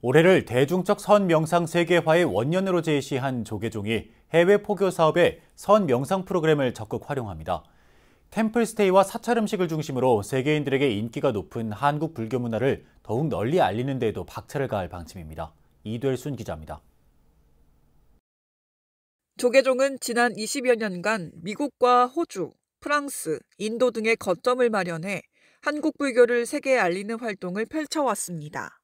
올해를 대중적 선명상 세계화의 원년으로 제시한 조계종이 해외 포교 사업에 선명상 프로그램을 적극 활용합니다. 템플스테이와 사찰 음식을 중심으로 세계인들에게 인기가 높은 한국 불교 문화를 더욱 널리 알리는 데에도 박차를 가할 방침입니다. 이될순 기자입니다. 조계종은 지난 20여 년간 미국과 호주, 프랑스, 인도 등의 거점을 마련해 한국 불교를 세계에 알리는 활동을 펼쳐왔습니다.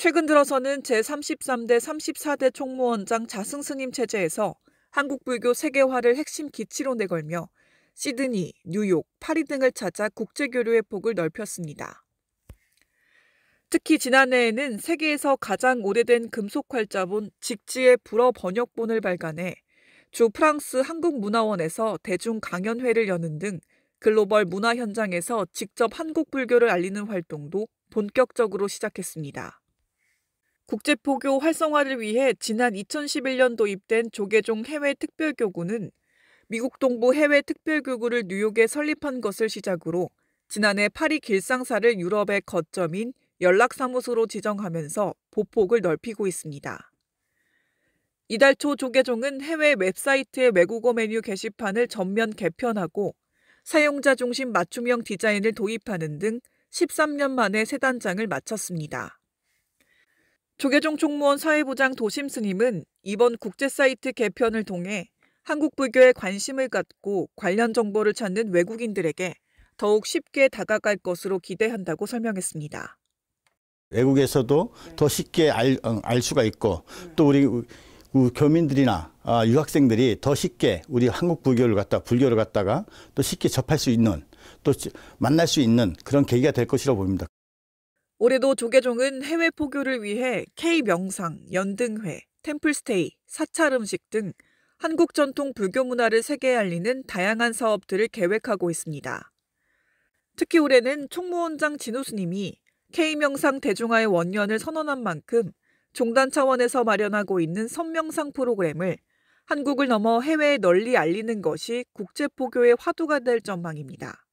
최근 들어서는 제33대 34대 총무원장 자승 스님 체제에서 한국 불교 세계화를 핵심 기치로 내걸며 시드니, 뉴욕, 파리 등을 찾아 국제 교류의 폭을 넓혔습니다. 특히 지난해에는 세계에서 가장 오래된 금속 활자본 직지의 불어 번역본을 발간해 주 프랑스 한국문화원에서 대중 강연회를 여는 등 글로벌 문화 현장에서 직접 한국 불교를 알리는 활동도 본격적으로 시작했습니다. 국제포교 활성화를 위해 지난 2011년도 입된 조계종 해외 특별교구는 미국 동부 해외 특별교구를 뉴욕에 설립한 것을 시작으로 지난해 파리 길상사를 유럽의 거점인 연락사무소로 지정하면서 보폭을 넓히고 있습니다. 이달 초 조계종은 해외 웹사이트의 외국어 메뉴 게시판을 전면 개편하고 사용자 중심 맞춤형 디자인을 도입하는 등 13년 만에 세 단장을 마쳤습니다. 조계종 총무원 사회보장 도심 스님은 이번 국제사이트 개편을 통해 한국 불교에 관심을 갖고 관련 정보를 찾는 외국인들에게 더욱 쉽게 다가갈 것으로 기대한다고 설명했습니다. 외국에서도 더 쉽게 알, 어, 알 수가 있고 또 우리 교민들이나 아, 유학생들이 더 쉽게 우리 한국 불교를 갖다 불교를 갖다가 또 쉽게 접할 수 있는 또 만날 수 있는 그런 계기가 될 것이라고 봅니다. 올해도 조계종은 해외 포교를 위해 K명상, 연등회, 템플스테이, 사찰 음식 등 한국 전통 불교 문화를 세계에 알리는 다양한 사업들을 계획하고 있습니다. 특히 올해는 총무원장 진호 스님이 K명상 대중화의 원년을 선언한 만큼 종단 차원에서 마련하고 있는 선명상 프로그램을 한국을 넘어 해외에 널리 알리는 것이 국제포교의 화두가 될 전망입니다.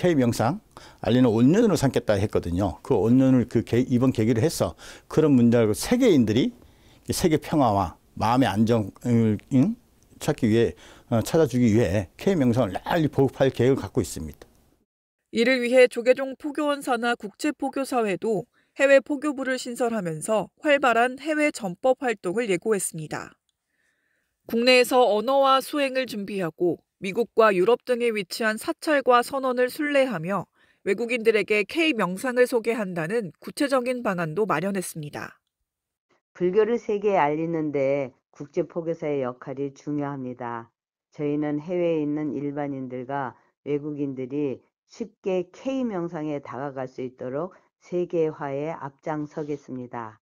K 명상 알리는 온년으로 삼겠다 했거든요. 그 온년을 그 개, 이번 계기를 해서 그런 문제를 그 세계인들이 세계 평화와 마음의 안정을 찾기 위해 어, 찾아주기 위해 K 명상을 빨리 보급할 계획을 갖고 있습니다. 이를 위해 조계종 포교원사나 국제포교사회도 해외 포교부를 신설하면서 활발한 해외 전법 활동을 예고했습니다. 국내에서 언어와 수행을 준비하고 미국과 유럽 등에 위치한 사찰과 선원을 순례하며 외국인들에게 K 명상을 소개한다는 구체적인 방안도 마련했습니다. 불교를 세계에 알리는데 국제포교사의 역할이 중요합니다. 저희는 해외에 있는 일반인들과 외국인들이 쉽게 K 명상에 다가갈 수 있도록 세계화에 앞장서겠습니다.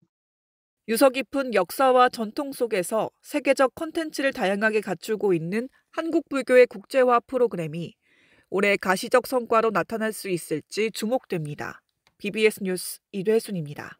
유서 깊은 역사와 전통 속에서 세계적 콘텐츠를 다양하게 갖추고 있는 한국불교의 국제화 프로그램이 올해 가시적 성과로 나타날 수 있을지 주목됩니다. BBS 뉴스 이회순입니다